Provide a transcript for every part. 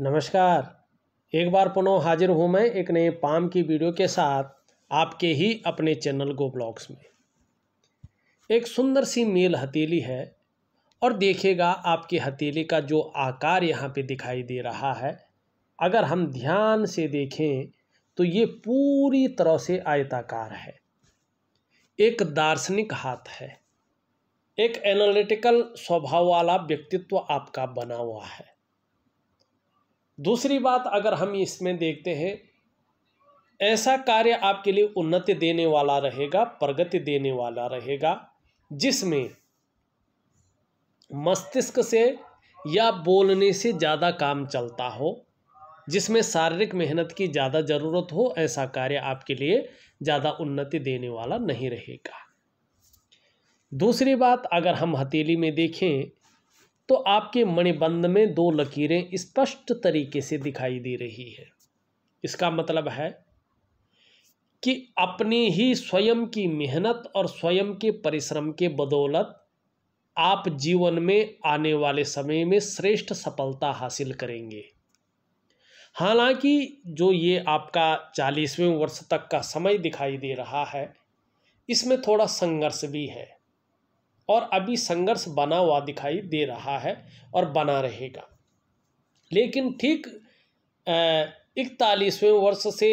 नमस्कार एक बार पुनः हाजिर हूँ मैं एक नए पाम की वीडियो के साथ आपके ही अपने चैनल गो ब्लॉग्स में एक सुंदर सी मेल हथेली है और देखिएगा आपकी हथेली का जो आकार यहाँ पे दिखाई दे रहा है अगर हम ध्यान से देखें तो ये पूरी तरह से आयताकार है एक दार्शनिक हाथ है एक एनालिटिकल स्वभाव वाला व्यक्तित्व आपका बना हुआ है दूसरी बात अगर हम इसमें देखते हैं ऐसा कार्य आपके लिए उन्नति देने वाला रहेगा प्रगति देने वाला रहेगा जिसमें मस्तिष्क से या बोलने से ज़्यादा काम चलता हो जिसमें शारीरिक मेहनत की ज़्यादा ज़रूरत हो ऐसा कार्य आपके लिए ज़्यादा उन्नति देने वाला नहीं रहेगा दूसरी बात अगर हम हथेली में देखें तो आपके मणिबंध में दो लकीरें स्पष्ट तरीके से दिखाई दे रही है इसका मतलब है कि अपनी ही स्वयं की मेहनत और स्वयं के परिश्रम के बदौलत आप जीवन में आने वाले समय में श्रेष्ठ सफलता हासिल करेंगे हालांकि जो ये आपका चालीसवें वर्ष तक का समय दिखाई दे रहा है इसमें थोड़ा संघर्ष भी है और अभी संघर्ष बना हुआ दिखाई दे रहा है और बना रहेगा लेकिन ठीक इकतालीसवें वर्ष से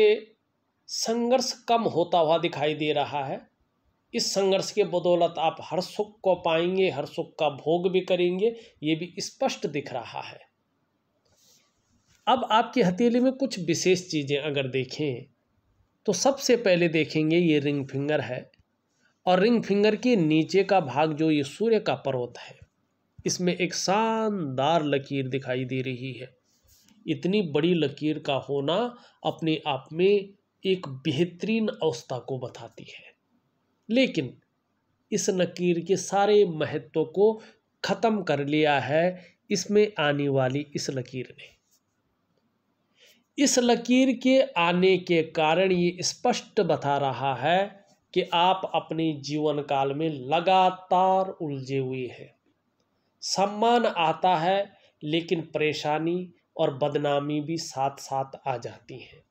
संघर्ष कम होता हुआ दिखाई दे रहा है इस संघर्ष के बदौलत आप हर सुख को पाएंगे हर सुख का भोग भी करेंगे ये भी स्पष्ट दिख रहा है अब आपकी हथेली में कुछ विशेष चीज़ें अगर देखें तो सबसे पहले देखेंगे ये रिंग फिंगर है और रिंग फिंगर के नीचे का भाग जो ये सूर्य का पर्वत है इसमें एक शानदार लकीर दिखाई दे रही है इतनी बड़ी लकीर का होना अपने आप में एक बेहतरीन अवस्था को बताती है लेकिन इस लकीर के सारे महत्व को ख़त्म कर लिया है इसमें आने वाली इस लकीर ने इस लकीर के आने के कारण ये स्पष्ट बता रहा है कि आप अपने जीवन काल में लगातार उलझे हुए हैं सम्मान आता है लेकिन परेशानी और बदनामी भी साथ साथ आ जाती हैं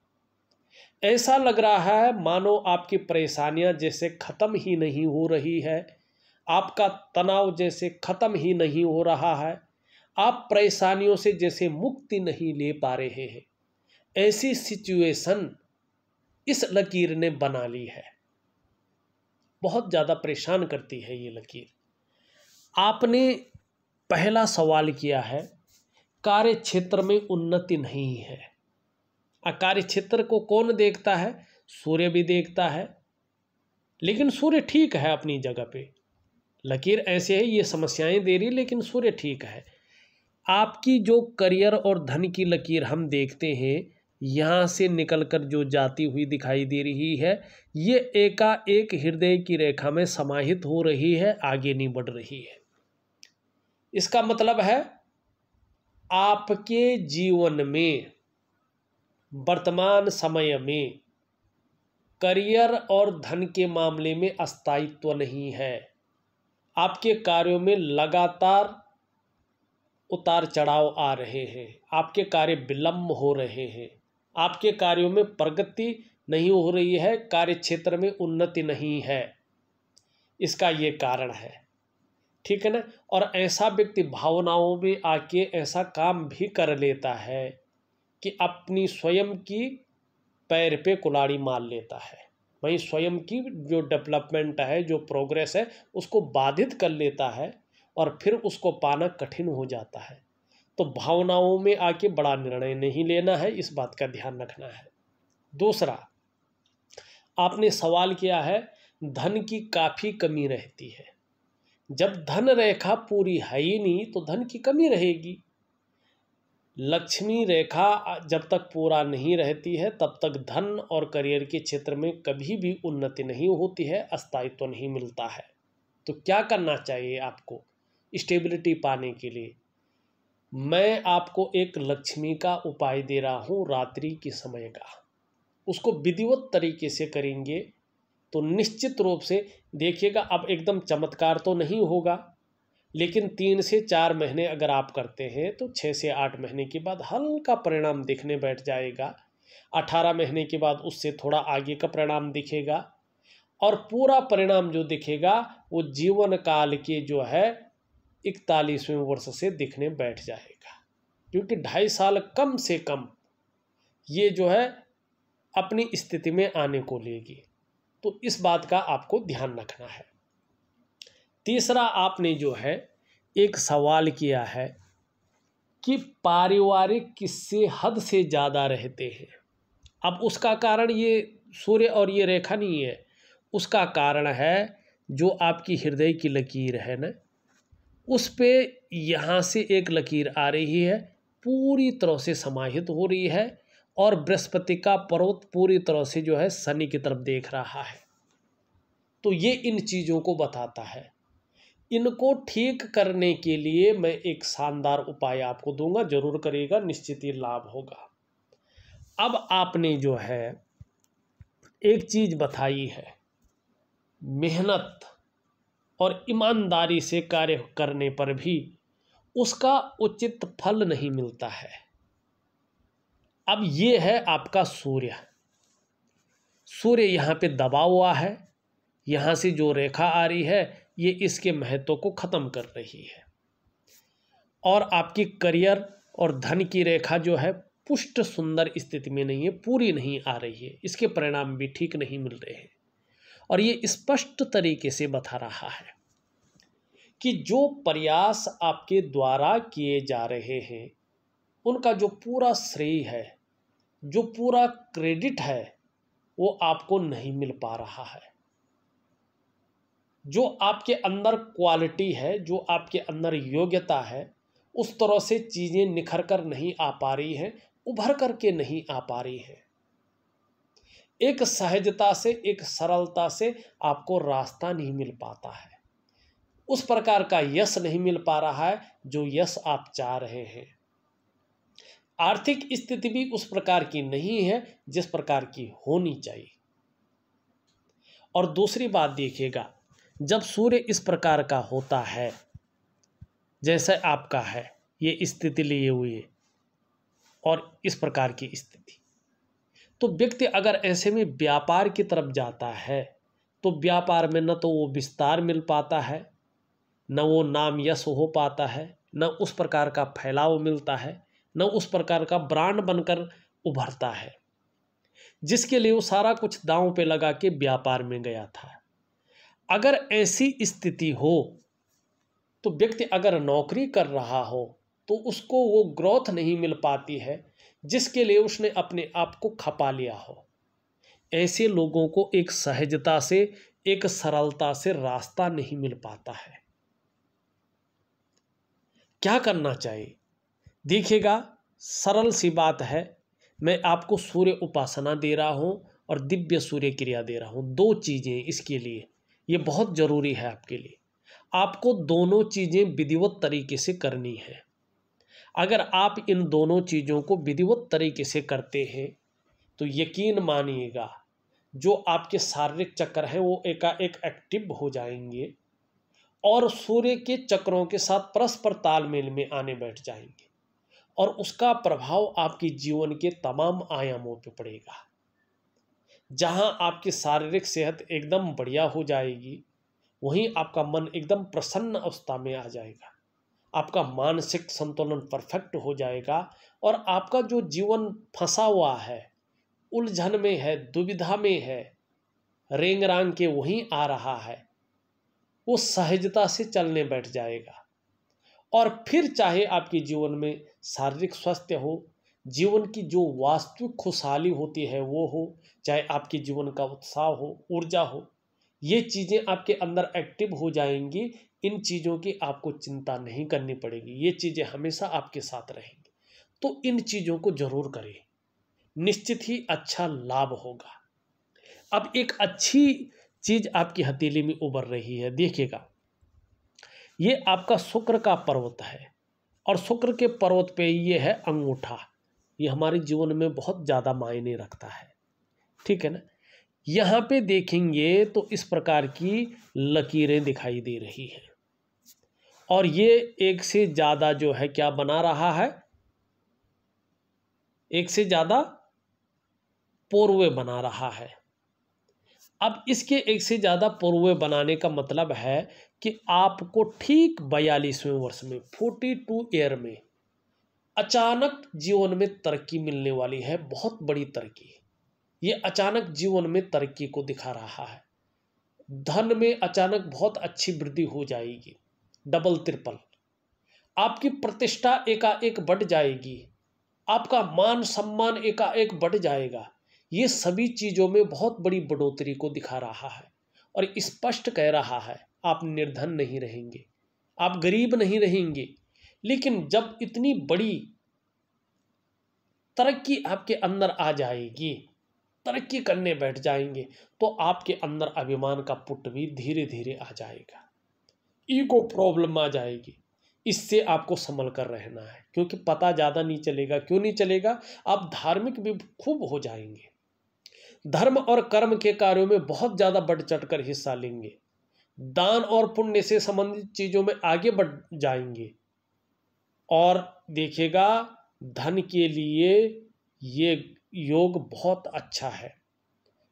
ऐसा लग रहा है मानो आपकी परेशानियां जैसे ख़त्म ही नहीं हो रही है आपका तनाव जैसे ख़त्म ही नहीं हो रहा है आप परेशानियों से जैसे मुक्ति नहीं ले पा रहे हैं ऐसी सिचुएशन इस लकीर ने बना ली है बहुत ज़्यादा परेशान करती है ये लकीर आपने पहला सवाल किया है कार्य क्षेत्र में उन्नति नहीं है कार्य क्षेत्र को कौन देखता है सूर्य भी देखता है लेकिन सूर्य ठीक है अपनी जगह पे लकीर ऐसे है ये समस्याएं दे रही लेकिन सूर्य ठीक है आपकी जो करियर और धन की लकीर हम देखते हैं यहाँ से निकलकर जो जाती हुई दिखाई दे रही है ये एकाएक हृदय की रेखा में समाहित हो रही है आगे नहीं बढ़ रही है इसका मतलब है आपके जीवन में वर्तमान समय में करियर और धन के मामले में अस्थायित्व नहीं है आपके कार्यों में लगातार उतार चढ़ाव आ रहे हैं आपके कार्य विलम्ब हो रहे हैं आपके कार्यों में प्रगति नहीं हो रही है कार्य क्षेत्र में उन्नति नहीं है इसका ये कारण है ठीक है ना और ऐसा व्यक्ति भावनाओं में आके ऐसा काम भी कर लेता है कि अपनी स्वयं की पैर पे कुलाड़ी मार लेता है वहीं स्वयं की जो डेवलपमेंट है जो प्रोग्रेस है उसको बाधित कर लेता है और फिर उसको पाना कठिन हो जाता है तो भावनाओं में आके बड़ा निर्णय नहीं लेना है इस बात का ध्यान रखना है दूसरा आपने सवाल किया है धन की काफ़ी कमी रहती है जब धन रेखा पूरी है ही नहीं तो धन की कमी रहेगी लक्ष्मी रेखा जब तक पूरा नहीं रहती है तब तक धन और करियर के क्षेत्र में कभी भी उन्नति नहीं होती है अस्थायित्व तो नहीं मिलता है तो क्या करना चाहिए आपको स्टेबिलिटी पाने के लिए मैं आपको एक लक्ष्मी का उपाय दे रहा हूँ रात्रि के समय का उसको विधिवत तरीके से करेंगे तो निश्चित रूप से देखिएगा अब एकदम चमत्कार तो नहीं होगा लेकिन तीन से चार महीने अगर आप करते हैं तो छः से आठ महीने के बाद हल्का परिणाम दिखने बैठ जाएगा अठारह महीने के बाद उससे थोड़ा आगे का परिणाम दिखेगा और पूरा परिणाम जो दिखेगा वो जीवन काल के जो है इकतालीसवें वर्ष से दिखने बैठ जाएगा क्योंकि ढाई साल कम से कम ये जो है अपनी स्थिति में आने को लेगी तो इस बात का आपको ध्यान रखना है तीसरा आपने जो है एक सवाल किया है कि पारिवारिक किससे हद से ज़्यादा रहते हैं अब उसका कारण ये सूर्य और ये रेखा नहीं है उसका कारण है जो आपकी हृदय की लकीर है ना उस पर यहाँ से एक लकीर आ रही है पूरी तरह से समाहित हो रही है और बृहस्पति का पर्वत पूरी तरह से जो है शनि की तरफ देख रहा है तो ये इन चीज़ों को बताता है इनको ठीक करने के लिए मैं एक शानदार उपाय आपको दूंगा जरूर करिएगा निश्चित ही लाभ होगा अब आपने जो है एक चीज़ बताई है मेहनत और ईमानदारी से कार्य करने पर भी उसका उचित फल नहीं मिलता है अब ये है आपका सूर्य सूर्य यहाँ पे दबा हुआ है यहाँ से जो रेखा आ रही है ये इसके महत्व को ख़त्म कर रही है और आपकी करियर और धन की रेखा जो है पुष्ट सुंदर स्थिति में नहीं है पूरी नहीं आ रही है इसके परिणाम भी ठीक नहीं मिल रहे हैं और ये स्पष्ट तरीके से बता रहा है कि जो प्रयास आपके द्वारा किए जा रहे हैं उनका जो पूरा श्रेय है जो पूरा क्रेडिट है वो आपको नहीं मिल पा रहा है जो आपके अंदर क्वालिटी है जो आपके अंदर योग्यता है उस तरह से चीज़ें निखर कर नहीं आ पा रही हैं उभर कर के नहीं आ पा रही हैं एक सहजता से एक सरलता से आपको रास्ता नहीं मिल पाता है उस प्रकार का यश नहीं मिल पा रहा है जो यश आप चाह रहे हैं आर्थिक स्थिति भी उस प्रकार की नहीं है जिस प्रकार की होनी चाहिए और दूसरी बात देखिएगा जब सूर्य इस प्रकार का होता है जैसे आपका है ये स्थिति लिए हुए और इस प्रकार की स्थिति तो व्यक्ति अगर ऐसे में व्यापार की तरफ जाता है तो व्यापार में न तो वो विस्तार मिल पाता है न वो नाम यश हो पाता है न उस प्रकार का फैलाव मिलता है न उस प्रकार का ब्रांड बनकर उभरता है जिसके लिए वो सारा कुछ दाव पे लगा के व्यापार में गया था अगर ऐसी स्थिति हो तो व्यक्ति अगर नौकरी कर रहा हो तो उसको वो ग्रोथ नहीं मिल पाती है जिसके लिए उसने अपने आप को खपा लिया हो ऐसे लोगों को एक सहजता से एक सरलता से रास्ता नहीं मिल पाता है क्या करना चाहिए देखिएगा सरल सी बात है मैं आपको सूर्य उपासना दे रहा हूँ और दिव्य सूर्य क्रिया दे रहा हूँ दो चीज़ें इसके लिए ये बहुत ज़रूरी है आपके लिए आपको दोनों चीज़ें विधिवत तरीके से करनी है अगर आप इन दोनों चीज़ों को विधिवत तरीके से करते हैं तो यकीन मानिएगा जो आपके शारीरिक चक्कर हैं वो एकाएक एक्टिव हो जाएंगे और सूर्य के चक्रों के साथ परस्पर तालमेल में आने बैठ जाएंगे और उसका प्रभाव आपके जीवन के तमाम आयामों पर पड़ेगा जहां आपकी शारीरिक सेहत एकदम बढ़िया हो जाएगी वहीं आपका मन एकदम प्रसन्न अवस्था में आ जाएगा आपका मानसिक संतुलन परफेक्ट हो जाएगा और आपका जो जीवन फंसा हुआ है उलझन में है दुविधा में है रेंग रांग के वहीं आ रहा है वो सहजता से चलने बैठ जाएगा और फिर चाहे आपके जीवन में शारीरिक स्वास्थ्य हो जीवन की जो वास्तविक खुशहाली होती है वो हो चाहे आपके जीवन का उत्साह हो ऊर्जा हो ये चीज़ें आपके अंदर एक्टिव हो जाएंगी इन चीज़ों की आपको चिंता नहीं करनी पड़ेगी ये चीज़ें हमेशा आपके साथ रहेंगी तो इन चीज़ों को जरूर करें निश्चित ही अच्छा लाभ होगा अब एक अच्छी चीज़ आपकी हथेली में उभर रही है देखिएगा ये आपका शुक्र का पर्वत है और शुक्र के पर्वत पे ये है अंगूठा ये हमारे जीवन में बहुत ज़्यादा मायने रखता है ठीक है ना यहाँ पे देखेंगे तो इस प्रकार की लकीरें दिखाई दे रही हैं और ये एक से ज़्यादा जो है क्या बना रहा है एक से ज़्यादा पोरवे बना रहा है अब इसके एक से ज़्यादा पूर्वे बनाने का मतलब है कि आपको ठीक बयालीसवें वर्ष में फोर्टी टू ईयर में अचानक जीवन में तरक्की मिलने वाली है बहुत बड़ी तरक्की ये अचानक जीवन में तरक्की को दिखा रहा है धन में अचानक बहुत अच्छी वृद्धि हो जाएगी डबल त्रिपल आपकी प्रतिष्ठा एकाएक बढ़ जाएगी आपका मान सम्मान एकाएक बढ़ जाएगा ये सभी चीज़ों में बहुत बड़ी बढ़ोतरी को दिखा रहा है और स्पष्ट कह रहा है आप निर्धन नहीं रहेंगे आप गरीब नहीं रहेंगे लेकिन जब इतनी बड़ी तरक्की आपके अंदर आ जाएगी तरक्की करने बैठ जाएंगे तो आपके अंदर अभिमान का पुट भी धीरे धीरे आ जाएगा ईगो प्रॉब्लम आ जाएगी इससे आपको संभल कर रहना है क्योंकि पता ज़्यादा नहीं चलेगा क्यों नहीं चलेगा आप धार्मिक भी खूब हो जाएंगे धर्म और कर्म के कार्यों में बहुत ज़्यादा बढ़ चढ़ कर हिस्सा लेंगे दान और पुण्य से संबंधित चीज़ों में आगे बढ़ जाएंगे और देखिएगा धन के लिए ये योग बहुत अच्छा है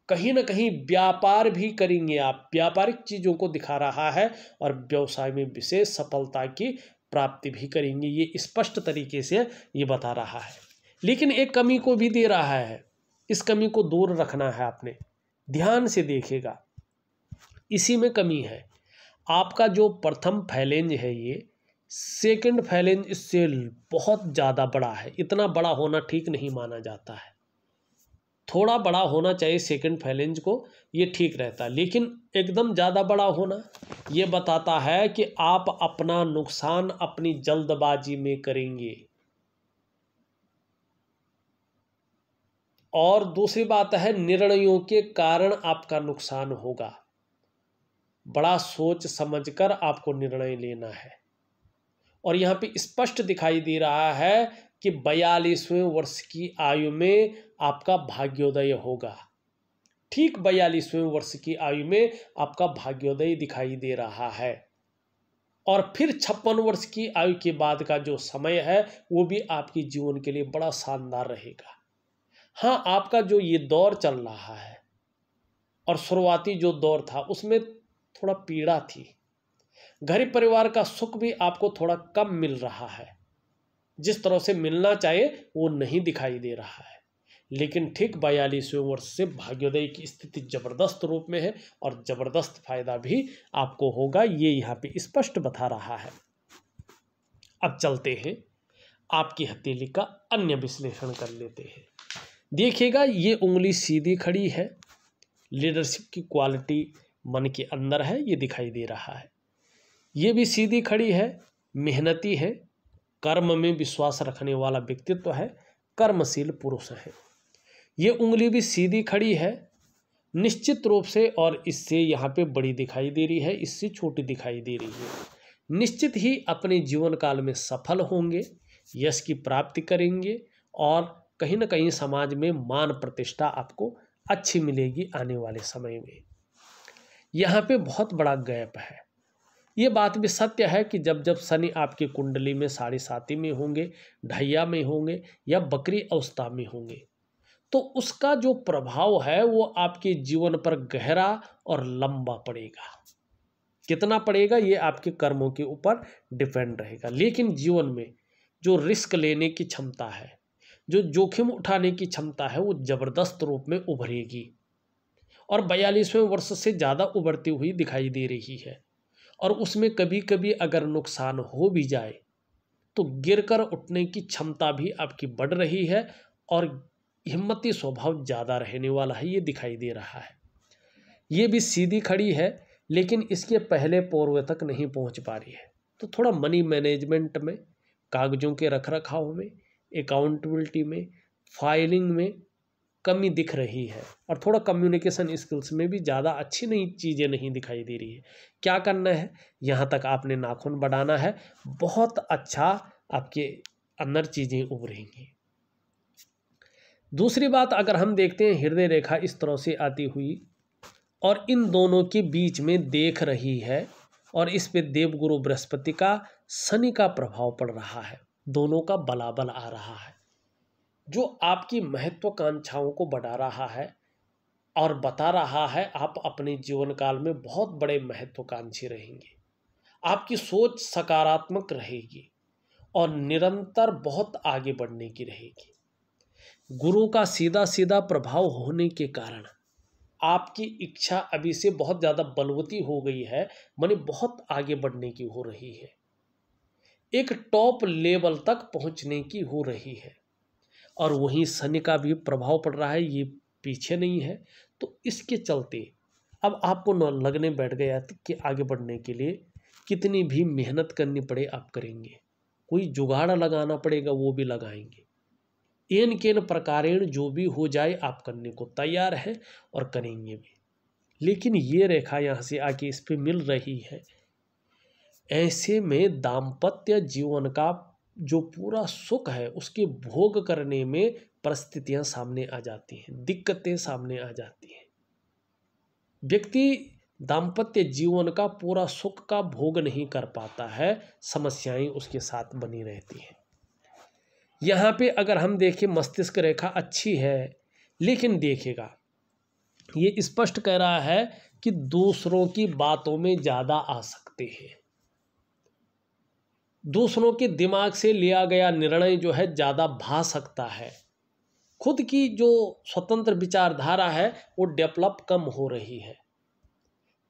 कहीं ना कहीं व्यापार भी करेंगे आप व्यापारिक चीज़ों को दिखा रहा है और व्यवसाय में विशेष सफलता की प्राप्ति भी करेंगे ये स्पष्ट तरीके से ये बता रहा है लेकिन एक कमी को भी दे रहा है इस कमी को दूर रखना है आपने ध्यान से देखेगा इसी में कमी है आपका जो प्रथम फैलेंज है ये सेकंड फैलेंज इससे बहुत ज़्यादा बड़ा है इतना बड़ा होना ठीक नहीं माना जाता है थोड़ा बड़ा होना चाहिए सेकंड फैलेंज को ये ठीक रहता है लेकिन एकदम ज़्यादा बड़ा होना ये बताता है कि आप अपना नुकसान अपनी जल्दबाजी में करेंगे और दूसरी बात है निर्णयों के कारण आपका नुकसान होगा बड़ा सोच समझकर आपको निर्णय लेना है और यहाँ पे स्पष्ट दिखाई दे रहा है कि बयालीसवें वर्ष की आयु में आपका भाग्योदय होगा ठीक बयालीसवें वर्ष की आयु में आपका भाग्योदय दिखाई दे रहा है और फिर छप्पन वर्ष की आयु के बाद का जो समय है वो भी आपके जीवन के लिए बड़ा शानदार रहेगा हाँ आपका जो ये दौर चल रहा है और शुरुआती जो दौर था उसमें थोड़ा पीड़ा थी घर परिवार का सुख भी आपको थोड़ा कम मिल रहा है जिस तरह से मिलना चाहिए वो नहीं दिखाई दे रहा है लेकिन ठीक बयालीसवें वर्ष से भाग्योदय की स्थिति जबरदस्त रूप में है और जबरदस्त फायदा भी आपको होगा ये यहाँ पे स्पष्ट बता रहा है अब चलते हैं आपकी हथेली का अन्य विश्लेषण कर लेते हैं देखिएगा ये उंगली सीधी खड़ी है लीडरशिप की क्वालिटी मन के अंदर है ये दिखाई दे रहा है ये भी सीधी खड़ी है मेहनती है कर्म में विश्वास रखने वाला व्यक्तित्व तो है कर्मशील पुरुष है ये उंगली भी सीधी खड़ी है निश्चित रूप से और इससे यहाँ पे बड़ी दिखाई दे रही है इससे छोटी दिखाई दे रही है निश्चित ही अपने जीवन काल में सफल होंगे यश की प्राप्ति करेंगे और कहीं ना कहीं समाज में मान प्रतिष्ठा आपको अच्छी मिलेगी आने वाले समय में यहाँ पे बहुत बड़ा गैप है ये बात भी सत्य है कि जब जब शनि आपकी कुंडली में साढ़े साती में होंगे ढैया में होंगे या बकरी अवस्था में होंगे तो उसका जो प्रभाव है वो आपके जीवन पर गहरा और लंबा पड़ेगा कितना पड़ेगा ये आपके कर्मों के ऊपर डिपेंड रहेगा लेकिन जीवन में जो रिस्क लेने की क्षमता है जो जोखिम उठाने की क्षमता है वो ज़बरदस्त रूप में उभरेगी और बयालीसवें वर्ष से ज़्यादा उभरती हुई दिखाई दे रही है और उसमें कभी कभी अगर नुकसान हो भी जाए तो गिरकर उठने की क्षमता भी आपकी बढ़ रही है और हिम्मती स्वभाव ज़्यादा रहने वाला है ये दिखाई दे रहा है ये भी सीधी खड़ी है लेकिन इसके पहले पूर्व तक नहीं पहुंच पा रही है तो थोड़ा मनी मैनेजमेंट में कागज़ों के रख रखाव में अकाउंटबिलिटी में फाइलिंग में कमी दिख रही है और थोड़ा कम्युनिकेशन स्किल्स में भी ज़्यादा अच्छी नई चीज़ें नहीं दिखाई दे रही है क्या करना है यहाँ तक आपने नाखून बढ़ाना है बहुत अच्छा आपके अंदर चीज़ें उभरेंगी दूसरी बात अगर हम देखते हैं हृदय रेखा इस तरह से आती हुई और इन दोनों के बीच में देख रही है और इस पे देवगुरु बृहस्पति का शनि का प्रभाव पड़ रहा है दोनों का बलाबल आ रहा है जो आपकी महत्वाकांक्षाओं को बढ़ा रहा है और बता रहा है आप अपने जीवन काल में बहुत बड़े महत्वाकांक्षी रहेंगे आपकी सोच सकारात्मक रहेगी और निरंतर बहुत आगे बढ़ने की रहेगी गुरु का सीधा सीधा प्रभाव होने के कारण आपकी इच्छा अभी से बहुत ज़्यादा बलवती हो गई है मानी बहुत आगे बढ़ने की हो रही है एक टॉप लेवल तक पहुंचने की हो रही है और वहीं शनि का भी प्रभाव पड़ रहा है ये पीछे नहीं है तो इसके चलते अब आपको न लगने बैठ गया तो कि आगे बढ़ने के लिए कितनी भी मेहनत करनी पड़े आप करेंगे कोई जुगाड़ लगाना पड़ेगा वो भी लगाएंगे एन केन प्रकारेण जो भी हो जाए आप करने को तैयार हैं और करेंगे भी लेकिन ये रेखा यहाँ से आके इस पर मिल रही है ऐसे में दाम्पत्य जीवन का जो पूरा सुख है उसके भोग करने में परिस्थितियां सामने आ जाती हैं दिक्कतें सामने आ जाती हैं व्यक्ति दाम्पत्य जीवन का पूरा सुख का भोग नहीं कर पाता है समस्याएं उसके साथ बनी रहती हैं यहाँ पे अगर हम देखें मस्तिष्क रेखा अच्छी है लेकिन देखेगा ये स्पष्ट कह रहा है कि दूसरों की बातों में ज़्यादा आ सकते हैं दूसरों के दिमाग से लिया गया निर्णय जो है ज़्यादा भा सकता है खुद की जो स्वतंत्र विचारधारा है वो डेवलप कम हो रही है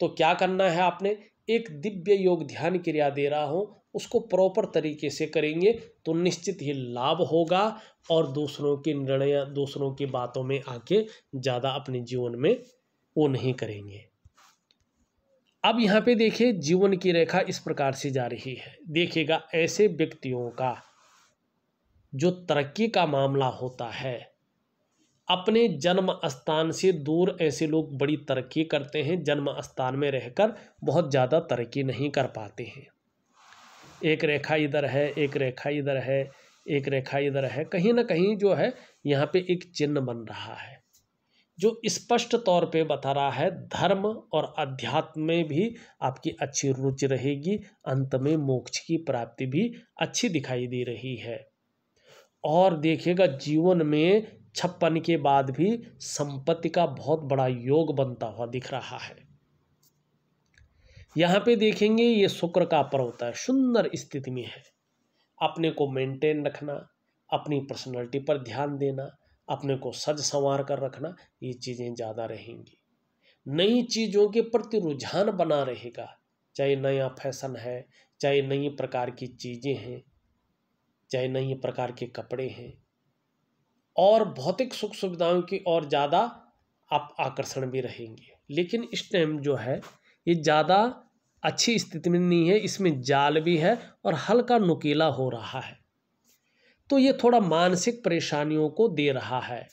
तो क्या करना है आपने एक दिव्य योग ध्यान क्रिया दे रहा हूँ उसको प्रॉपर तरीके से करेंगे तो निश्चित ही लाभ होगा और दूसरों के निर्णय दूसरों की बातों में आके ज़्यादा अपने जीवन में वो नहीं करेंगे अब यहाँ पे देखिए जीवन की रेखा इस प्रकार से जा रही है देखिएगा ऐसे व्यक्तियों का जो तरक्की का मामला होता है अपने जन्म स्थान से दूर ऐसे लोग बड़ी तरक्की करते हैं जन्म स्थान में रहकर बहुत ज़्यादा तरक्की नहीं कर पाते हैं एक रेखा इधर है एक रेखा इधर है एक रेखा इधर है कहीं ना कहीं जो है यहाँ पे एक चिन्ह बन रहा है जो स्पष्ट तौर पे बता रहा है धर्म और अध्यात्म में भी आपकी अच्छी रुचि रहेगी अंत में मोक्ष की प्राप्ति भी अच्छी दिखाई दे रही है और देखिएगा जीवन में छप्पन के बाद भी संपत्ति का बहुत बड़ा योग बनता हुआ दिख रहा है यहाँ पे देखेंगे ये शुक्र का पर्वत है सुंदर स्थिति में है अपने को मेंटेन रखना अपनी पर्सनैलिटी पर ध्यान देना अपने को सज संवार कर रखना ये चीज़ें ज़्यादा रहेंगी नई चीज़ों के प्रति रुझान बना रहेगा चाहे नया फैशन है चाहे नई प्रकार की चीज़ें हैं चाहे नई प्रकार के कपड़े हैं और भौतिक सुख सुविधाओं की और ज़्यादा आप आकर्षण भी रहेंगे लेकिन इस टाइम जो है ये ज़्यादा अच्छी स्थिति में नहीं है इसमें जाल भी है और हल्का नुकीला हो रहा है तो ये थोड़ा मानसिक परेशानियों को दे रहा है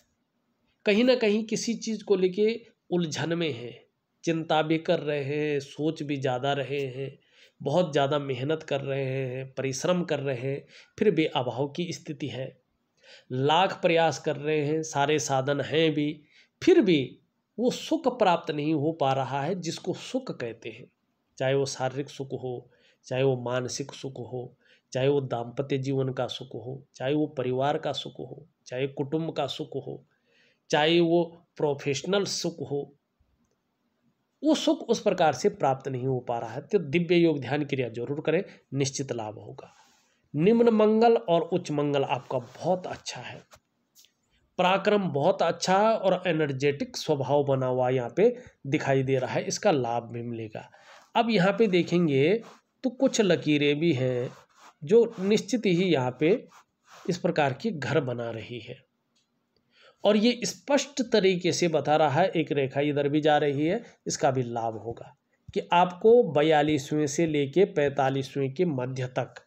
कहीं ना कहीं किसी चीज़ को लेके उलझन में है चिंता भी कर रहे हैं सोच भी ज़्यादा रहे हैं बहुत ज़्यादा मेहनत कर रहे हैं परिश्रम कर रहे हैं फिर भी अभाव की स्थिति है लाख प्रयास कर रहे हैं सारे साधन हैं भी फिर भी वो सुख प्राप्त नहीं हो पा रहा है जिसको सुख कहते हैं चाहे वो शारीरिक सुख हो चाहे वो मानसिक सुख हो चाहे वो दाम्पत्य जीवन का सुख हो चाहे वो परिवार का सुख हो चाहे कुटुंब का सुख हो चाहे वो प्रोफेशनल सुख हो वो सुख उस प्रकार से प्राप्त नहीं हो पा रहा है तो दिव्य योग ध्यान क्रिया जरूर करें निश्चित लाभ होगा निम्न मंगल और उच्च मंगल आपका बहुत अच्छा है पराक्रम बहुत अच्छा है और एनर्जेटिक स्वभाव बना हुआ यहाँ पे दिखाई दे रहा है इसका लाभ भी मिलेगा अब यहाँ पे देखेंगे तो कुछ लकीरें भी हैं जो निश्चित ही यहाँ पे इस प्रकार की घर बना रही है और ये स्पष्ट तरीके से बता रहा है एक रेखा इधर भी जा रही है इसका भी लाभ होगा कि आपको बयालीसवें से लेके पैंतालीसवें के मध्य तक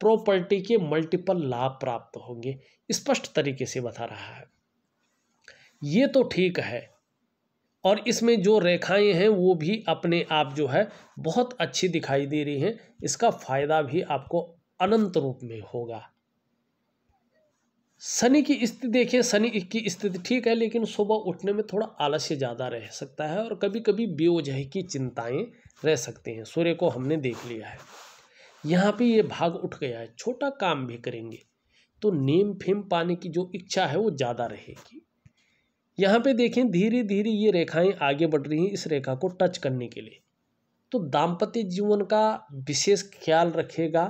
प्रॉपर्टी के मल्टीपल लाभ प्राप्त होंगे स्पष्ट तरीके से बता रहा है ये तो ठीक है और इसमें जो रेखाएं हैं वो भी अपने आप जो है बहुत अच्छी दिखाई दे रही हैं इसका फ़ायदा भी आपको अनंत रूप में होगा शनि की स्थिति देखिए शनि की स्थिति ठीक है लेकिन सुबह उठने में थोड़ा आलस्य ज़्यादा रह सकता है और कभी कभी बेवजह की चिंताएं रह सकती हैं सूर्य को हमने देख लिया है यहाँ पे ये भाग उठ गया है छोटा काम भी करेंगे तो नेम फेम पाने की जो इच्छा है वो ज़्यादा रहेगी यहाँ पे देखें धीरे धीरे ये रेखाएं आगे बढ़ रही हैं इस रेखा को टच करने के लिए तो दाम्पत्य जीवन का विशेष ख्याल रखेगा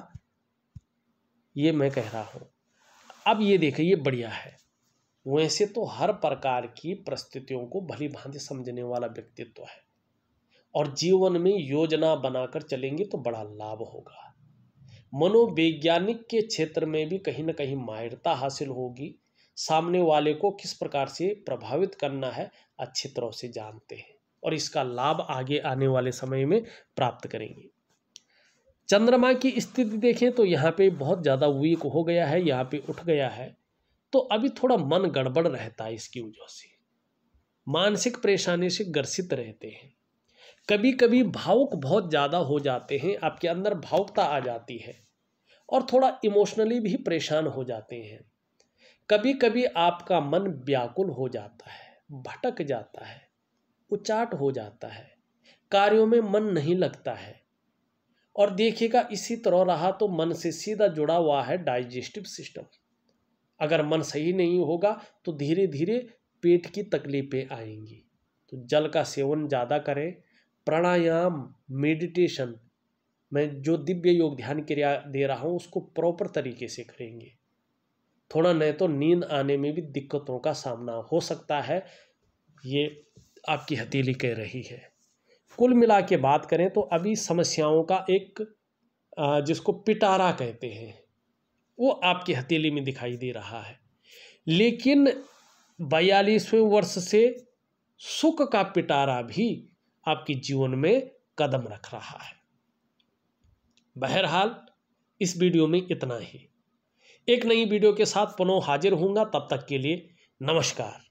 ये मैं कह रहा हूँ अब ये देखें ये बढ़िया है वैसे तो हर प्रकार की परिस्थितियों को भली भांति समझने वाला व्यक्तित्व है और जीवन में योजना बनाकर चलेंगे तो बड़ा लाभ होगा मनोवैज्ञानिक के क्षेत्र में भी कहीं ना कहीं माहिरता हासिल होगी सामने वाले को किस प्रकार से प्रभावित करना है अच्छी तरह से जानते हैं और इसका लाभ आगे आने वाले समय में प्राप्त करेंगे चंद्रमा की स्थिति देखें तो यहाँ पे बहुत ज़्यादा वीक हो गया है यहाँ पे उठ गया है तो अभी थोड़ा मन गड़बड़ रहता है इसकी वजह से मानसिक परेशानी से ग्रसित रहते हैं कभी कभी भावुक बहुत ज़्यादा हो जाते हैं आपके अंदर भावुकता आ जाती है और थोड़ा इमोशनली भी परेशान हो जाते हैं कभी कभी आपका मन व्याकुल हो जाता है भटक जाता है उचाट हो जाता है कार्यों में मन नहीं लगता है और देखिएगा इसी तरह रहा तो मन से सीधा जुड़ा हुआ है डाइजेस्टिव सिस्टम अगर मन सही नहीं होगा तो धीरे धीरे पेट की तकलीफें आएंगी तो जल का सेवन ज़्यादा करें प्राणायाम मेडिटेशन मैं जो दिव्य योग ध्यान क्रिया दे रहा हूँ उसको प्रॉपर तरीके से करेंगे थोड़ा नहीं तो नींद आने में भी दिक्कतों का सामना हो सकता है ये आपकी हथेली कह रही है कुल मिला के बात करें तो अभी समस्याओं का एक जिसको पिटारा कहते हैं वो आपकी हथेली में दिखाई दे रहा है लेकिन बयालीसवें वर्ष से सुख का पिटारा भी आपके जीवन में कदम रख रहा है बहरहाल इस वीडियो में इतना ही एक नई वीडियो के साथ पुनः हाजिर होऊंगा तब तक के लिए नमस्कार